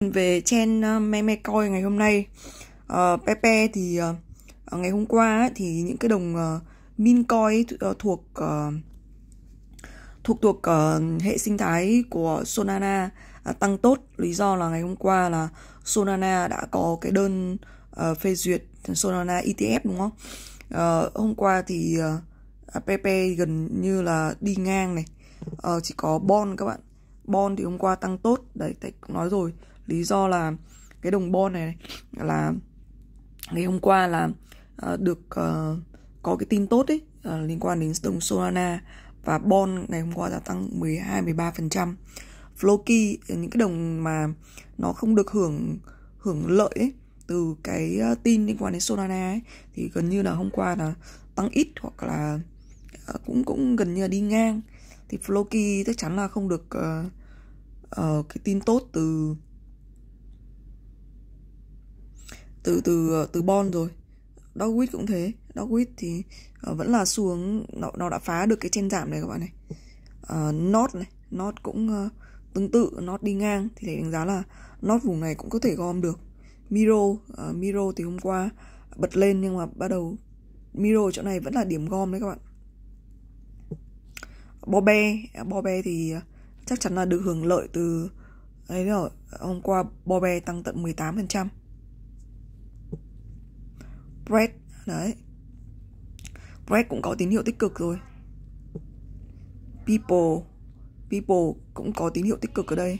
về chen uh, me me coi ngày hôm nay uh, Pepe thì uh, ngày hôm qua ấy, thì những cái đồng uh, min coi uh, thuộc uh, thuộc thuộc uh, hệ sinh thái của Solana uh, tăng tốt lý do là ngày hôm qua là Solana đã có cái đơn uh, phê duyệt Solana ETF đúng không? Uh, hôm qua thì uh, Pepe gần như là đi ngang này uh, chỉ có bon các bạn bon thì hôm qua tăng tốt đấy tại nói rồi lý do là cái đồng bon này là ngày hôm qua là uh, được uh, có cái tin tốt ấy uh, liên quan đến đồng Solana và bon ngày hôm qua đã tăng 12 13%. Floki những cái đồng mà nó không được hưởng hưởng lợi ấy, từ cái tin liên quan đến Solana ấy, thì gần như là hôm qua là tăng ít hoặc là cũng cũng gần như là đi ngang thì Floki chắc chắn là không được uh, uh, cái tin tốt từ từ từ ờ, từ Bon rồi Dogwit cũng thế Dogwit thì ờ, vẫn là xuống, nó, nó đã phá được cái trên giảm này các bạn này uh, ờ, Not này Not cũng uh, tương tự Not đi ngang thì để đánh giá là Not vùng này cũng có thể gom được Miro uh, Miro thì hôm qua bật lên nhưng mà bắt đầu Miro chỗ này vẫn là điểm gom đấy các bạn Bobe Bobe thì chắc chắn là được hưởng lợi từ đấy rồi hôm qua Bobe tăng tận 18% bread đấy bread cũng có tín hiệu tích cực rồi people people cũng có tín hiệu tích cực ở đây